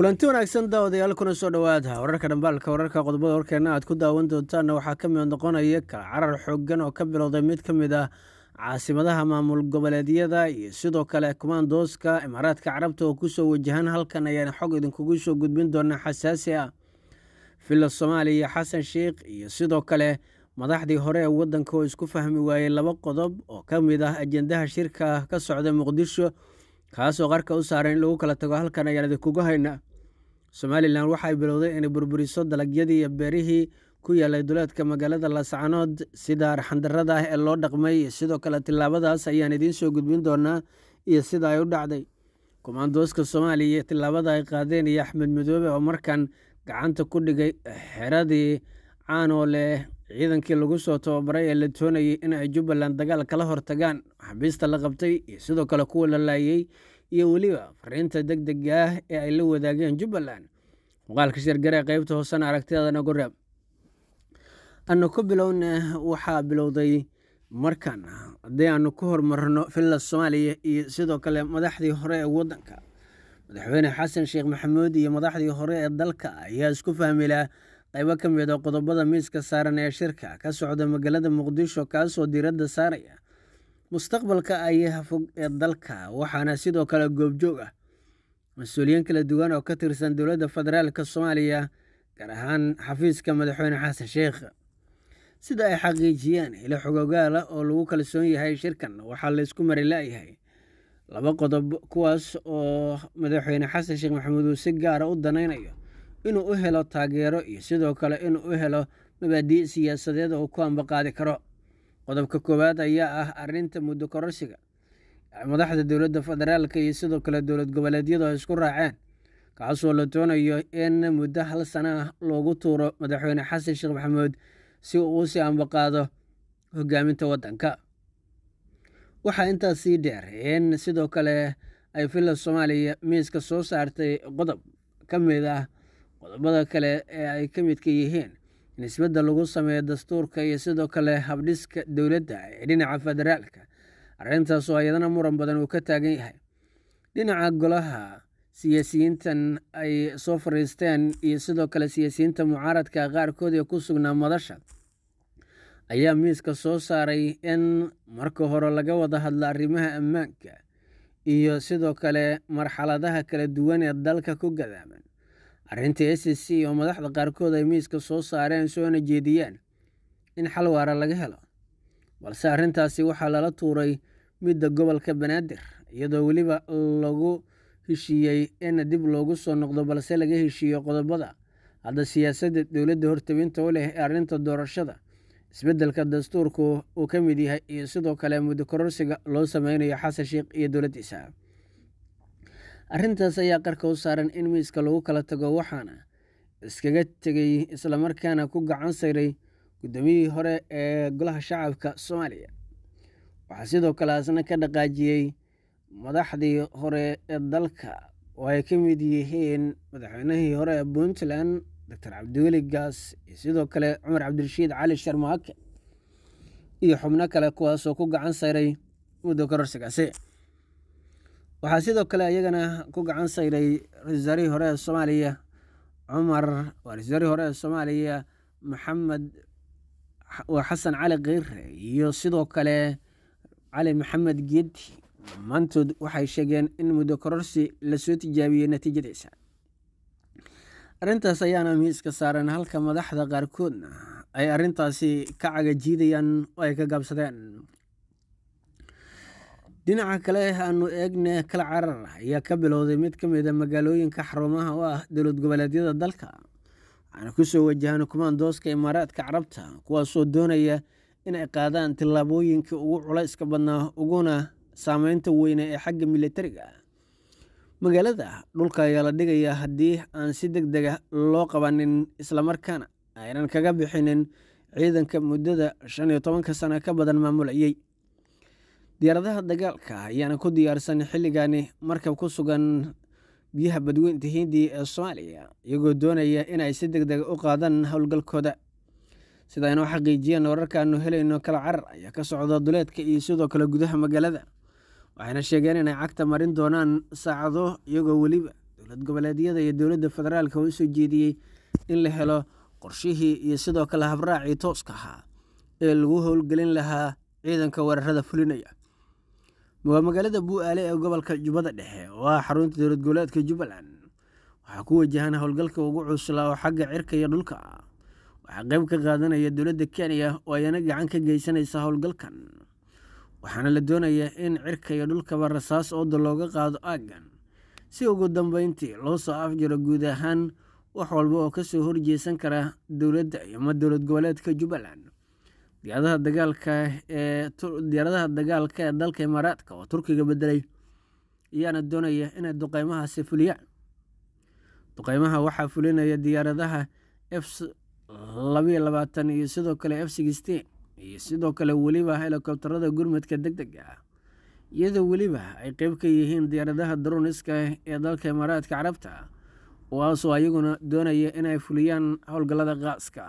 kulanti wanaagsan daawadayaal kuna soo dhowaada wararka dhambaalka wararka qodobada warkeena aad ku daawan doontaanna waxaa ka mid noqonaya kala carar xoogan oo ka bilowday mid ka mid ah caasimadaha maamul goboleedyada iyo sidoo kale kumaandooska imaaraadka carabta oo kusoo wajahan halkan ayaan xog idinkugu soo gudbin doonaa xasaasi ah filla soomaaliya xasan sheikh iyo sidoo kale madaxdii hore ee waddanka oo isku fahmi waayey laba qodob oo ka mid ah ajendaha shirka ka socda muqdisho kaasoo qarka u saaray in lagu kala tago halkan ayaan idinkugu haynaa somalilan waxa ay bilowday inay burburiso dalagyadii iyo beerihii ku yaalay duleedka magaalada lascanood sida arxandarada ah, ah ee loo dhaqmay sidoo kale tilaabadaas ayaan idiin soo gudbin doonaa iyo sida ay u dhacday komandooska soomaaliya tilaabada ay qaadeen iyo axmed madoobe oo markan gacanta ku dhigay xeradii caan oo leh ciidankii lagu soo tababaray ee la toonayay in ay jubbaland dagaal kala hortagaan maxaabiista la qabtay iyo sidoo kale kuwa la laayey iyo weliba fariinta degdega ah ee ay la wadaageen jubbaland muqaalka shirgare qeybta hoosena aragtidadana goraab aanu ku bilowna waxaa bilowday markaana haddii aanu ku hormarno finland soomaaliya iyo sidoo kale madaxdii hore ee waddanka madaxweyne xasan sheekh maxamuud iyo madaxdii hore ee dalka ayaa isku fahmilaa qaybo ka mid a ah qodobada miiska saaran ee shirka ka socda magaalada muqdisho kaasoo diiradda saaraya mustaqbalka ayaha fog ee dalka waxaana sidoo kale goobjoog ah mas-uuliyiin kala duwan oo ka tirsan dowladda federaalka soomaaliya gaar ahaan xafiiska madaxweyne xasan sheekh sida ay xaqiijiyeen ilo xogogaala ah oo lagu kalsoon yahay shirkan waxaa laysku mari la'yahay laba qodob kuwaas oo madaxweyne xasan sheekh maxamuud uu si gaara ah u danaynayo inuu u helo taageero iyo sidoo kale inuu u helo mabaadii siyaasadeed oo ku ambaqaadi karo qodobka koowaad ayaa ah arinta muddo kororsiga madaxda dowladda federaalka iyo sidoo kale dowlad goboleedyadu ay isku raaceen kaasoo la doonayo in muddo hal sana ah loogu tuuro madaxweyne xasan sheekh maxamuud si uu u sii ambaqaado hogaaminta waddanka waxaa intaas sii dheer in sidoo kale ay filla soomaaliya miiska soo saartay qodob ka mid ah qodobada kale ee ay ka midka yihiin nisbadda lagu sameeyo dastuurka iyo sidoo kale habdhiska dowladda ee dhinaca federaalka arrintaasoo ayadana muran badan uu ka taagan yahay dhinaca golaha siyaasiyiintan ay soo fariisteen iyo sidoo kale siyaasiyiinta mucaaradka qaarkood ee ku sugnaa madasha ayaa miiska soo saaray in marka hore laga wada hadla arrimaha ammaanka iyo sidoo kale marxaladaha kala duwan ee dalka ku gadaaman arrinta s e c oo madaxda qaarkood ay miiska soo saareen soona jeediyeen in xal waara laga helo balse arrintaasi waxaa lala tuuray midda gobolka banaadir iyadoo weliba lagu heshiiyey in dib loogu soo noqdo balse laga heshiiyo qodobada hadda siyaasadda dowladda hortabinta u leh ee arrinta doorashada isbeddelka dastuurku uu ka mid yahay iyo sidoo kale muddo kororsiga loo sameynayo xasan sheekh iyo dowladdiisa arrintaas ayaa qarka u saaran in miiska lagu kala tago waxaana iskaga tegay islamarkaana ku gacan sayray guddoomiyihii hore ee golaha shacabka soomaaliya waxaa sidoo kale asna ka dhaqaajiyey madaxdii hore ee dalka oo ay ka mid yihiin madaxweynihii hore ee puntland doctor cabdiweli gaas iyo sidoo kale cumar cabdirashiid cali sharmaake iyo xubno kale kuwaasoo ku gacan sayray muddo kororsigaasi waxaa sidoo kale ayagana ku gacan sayray ra-isul hore ee soomaaliya cumar waa ra-isul hore ee soomaaliya maxamed waa xasan cali kheyre iyo sidoo kale cali maxamed geedi dhammaantood waxay sheegeen in muddo kororsi lasoo tijaabiyey natiijadiisa arrintaas ayaana miiska saaran halka madaxda qaarkoodna ay arrintaasi ka cagajiidayaan oo ay ka gaabsadeen dhinaca kale aanu eegne kala carar ayaa ka bilowday mid ka mid a ah magaalooyinka xarumaha u ah dowlad goboleedyada dalka waxaana kusoo wajahan kumaandooska imaaraadka carabta kuwaasoo doonaya inay qaadaan tillaabooyinkii ugu culayska badnaa uguna saameynta weyne ee xagga militariga magaalada dhulka ayaa la dhigayaa haddii aan si deg dega ah loo qabanin islamarkaana aynan kaga bixinin ciidanka muddada shan iyo tobanka sana ka badan maamulayey diyaaradaha dagaalka ayaana ku diyaarsan xilligani markab ku sugan biyaha badweynta hindiya ee soomaaliya iyagoo doonaya inay si deg deg ah u qaadaan howlgalkooda sida aynoo xaqiijiyeen wararkaanu helayno kala carar ayaa ka socda duleedka iyo sidoo kale gudaha magaalada waxayna sheegeen inay cagta marin doonaan saacado iyagoo weliba dowlad goboleedyada iyo dowladda federaalka oo usoo jeediyey in la helo qorshihii iyo sidoo kale habraacii tooska ahaa ee lagu howlgelin lahaa ciidanka weerarada fulinaya waa magaalada buu-aale ee gobolka jubbada dhexe oo ah xarunta dowlad goboleedka jubbaland waxaa ku wajahan howlgalka ugu cuslaa oo xagga cirka iyo dhulka ah waxaa qayb ka qaadanaya dowladda kenya oo ayana gacan ka geysanaysa howlgalkan waxaana la doonayaa in cirka iyo dhulkaba rasaas ooda looga qaado aaggan si ugu dambeyntii loo soo afjaro guud ahaan wax walba oo ka soo horjeesan kara dowladda iyo ma dowlad goboleedka jubbaland diyaaradaha dagaalka ah ee diyaaradaha dagaalka ee dalka imaaraadka oo turkiga bedelay ayaana doonaya inay duqeymahaasi fuliyaan duqeymaha waxaa fulinaya diyaaradaha f labayo labaatan iyo sidoo kale f sixteen iyo sidoo kale weliba helikobtarada gurmadka deg dega ah. iyadoo weliba ay qeyb ka yihiin diyaaradaha daroniska ah ee dalka imaaraadka carabta kuwaasoo ayaguna doonaya inay fuliyaan howlgallada qaaska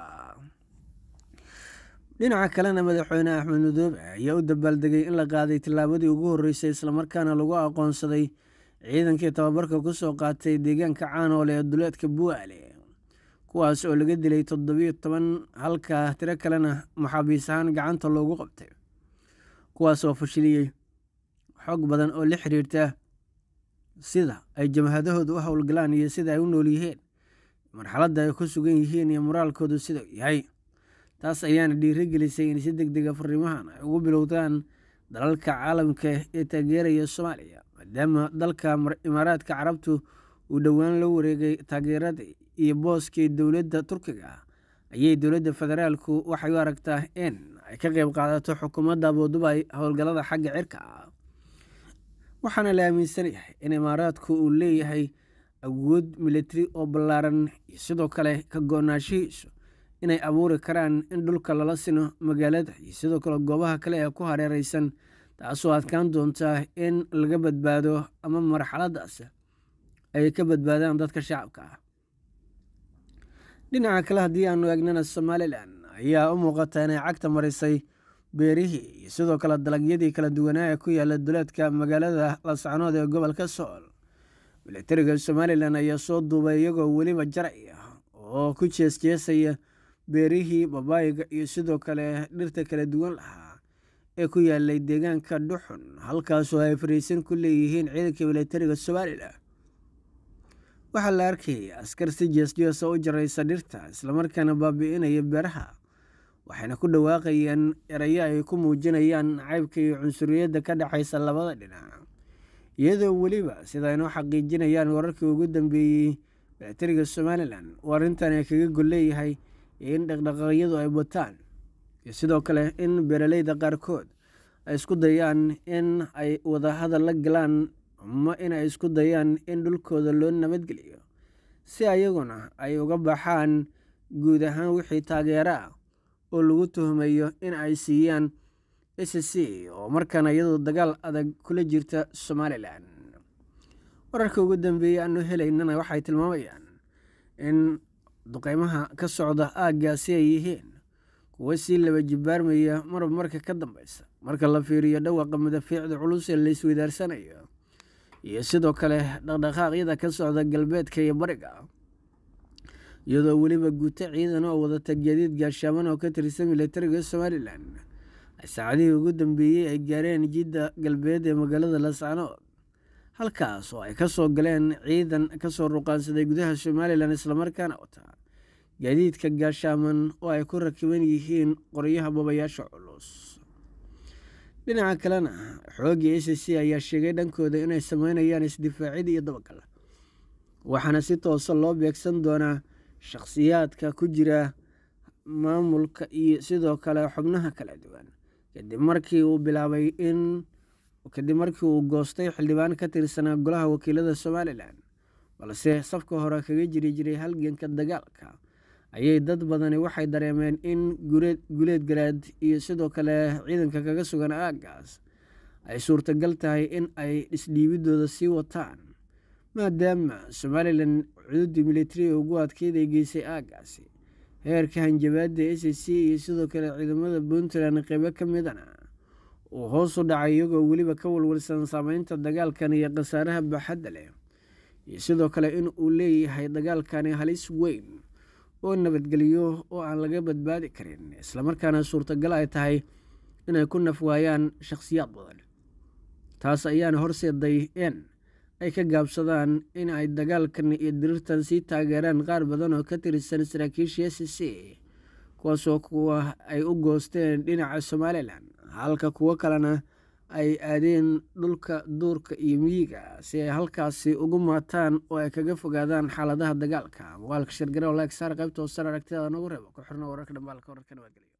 dhinaca kalena madaxweyne axmed madoobe ayaa u dabaaldegay in la qaaday tillaabadii ugu horreysay islamarkaana lagu aqoonsaday ciidankii tababarka ku soo qaatay deegaanka caanoole ee duleedka bu'aale kuwaas oo laga dilay toddobiyo toban halka tiro kalena maxaabiis ahaan gacanta loogu qabtay kuwaas oo fashiliyey xog badan oo la xiriirta sida ay jamhadahooda u howlgalaan iyo sida ay u nool yihiin marxaladda ay ku sugan yihiin iyo moraalkoodu sidau yahay taas ayaana dhiirigelisay inay si deg dega ah fariimahan ay ugu bilowdaan dalalka caalamka ee taageeraya soomaaliya maadaama dalka imaaraadka carabtu uu dhowaan la wareegay taageerada iyo booskii dowladda turkiga ayay dowladda federaalku waxay u aragtaa in ay ka qeyb qaadato xukuumadda abuudubay howlgallada xagga cirka ah. waxaana la aaminsanayahay in imaaraadku uu leeyahay awood militari oo ballaaran iyo sidoo kale ka goonaashihiisu inay abuuri karaan in dhulka lala sino magaalada iyo sidoo kale goobaha kale ee ku hareeraysan taasoo adkaan doonta in laga badbaado ama marxaladaas ay ka badbaadaan dadka shacabka ah dhinaca kale haddii aanu eegnana somalilan ayaa u muuqata inay cagta marisay beerihii iyo sidoo kale dalagyadii kala duwanaa ee ku yaala duleedka magaalada lascanood ee gobolka sool militariga somalilan ayaa soo duubay iyagoo weliba jaraya ah oo ku jeesjeesaya beerihii babaayga iyo sidoo kale dhirta kala duwan lahaa ee ku yaalay deegaanka dhuxun halkaasoo ay fariisan ku leeyihiin ciidanka milatariga somalilan waxaa la arkay askar si jeesjeesa ah u jaraysa dhirta islamarkaana baabi'inaya beeraha waxayna ku dhawaaqayeen erayo ay ku muujinayaan caybka iyo cunsuriyadda ka dhexaysa labada dhinac iyadoo weliba sida xaqiijinayaan wararkii ugu dambeeyey milatariga somalilan uu arrintan ay kaga golleeyahay in dhaqdhaqaaqyadu ay wataan iyo sidoo kale in beeraleyda qaarkood ay isku dayaan in ay wadahadal la galaan ama in ay isku dayaan in dhulkooda loo nabadgeliyo si ayaguna ay uga baxaan guud ahaan wixii taageera ah oo lagu tuhmayo in ay siiyaan s c oo markan iyadoo dagaal adag kula jirta somalilan wararka ugu dambeeyay aanu helaynana waxay tilmaamayaan in duqeymaha ka socda aaggaasi ay yihiin kuwo sii laba jibaarmaya marab marka ka dambeysa marka la fiiriyo dhawaaqa madafiicda culus ee laiswidaarsanayo iyo sidoo kale dhaqdhaqaaqyada ka socda galbeedka iyo bariga iyadoo weliba guuto ciidan oo wadata gaadiid gaashaaban oo ka tirisa milatariga somalilan ay saacadihii ugu dambeeyey ay gaareen jidda galbeed ee magaalada laascanood halkaas oo ay ka soo galeen ciidan kasoo ruqaansaday gudaha somalilan islamarkaana wataa gaadiidka gaashaaman oo ay ku rakiban yihiin qoryaha babayaasha culus dhinaca kalena xoogii a c ayaa sheegay dhankooda inay sameynayaan isdifaacid iyo dabagal waxaana si toosa ah loo beegsan doonaa shakhsiyaadka ku jira maamulka iyo sidoo kale xubnaha kala duwan kadib markii uu bilaabay in kadib markii uu goostay xildhibaan ka tirsanaa golaha wakiilada somalilan balse safka hore kaga jiri jiray halganka dagaalka ayay dad badani waxay dareemeen in guleed garaad iyo sidoo kale ciidanka kaga sugan aagaas ay suurtagal tahay in ay dhisdhiibidooda sii wataan maadaama somalilan cududii militari militariga ugu adkeeday geysay aagaasi heerka hanjabaadda s c iyo sidoo kale ciidamada puntland qeybo ka midana ah uu hoos u dhacay iyagoo weliba ka walwalsan saameynta dagaalkan iyo khasaaraha baaxadda leh iyo sidoo kale in uu leeyahay dagaalkani halis weyn oo nabadgeliyo oo aan laga badbaadi karin islamarkaana suurtagal ay tahay inay ku nafwaayaan shakhsiyaad badan taas ayaana horseeday in ay ka gaabsadaan in ay dagaalkan iyo diriirtan sii taageeraan qaar badan oo ka tirisan saraakiisha s c kuwaasoo kuwa ah ay u goosteen dhinaca somalilan halka kuwo kalena ay aadeen dhulka duurka iyo miyiga si ay halkaasi ugu maataan oo ay kaga fogaadaan xaaladaha dagaalka muqaalka muuqaalka shirgarow laegsaar qaybtoo san aragtidaada nagu reebo ku xirna wararka dhambaalka wararka nabadgelya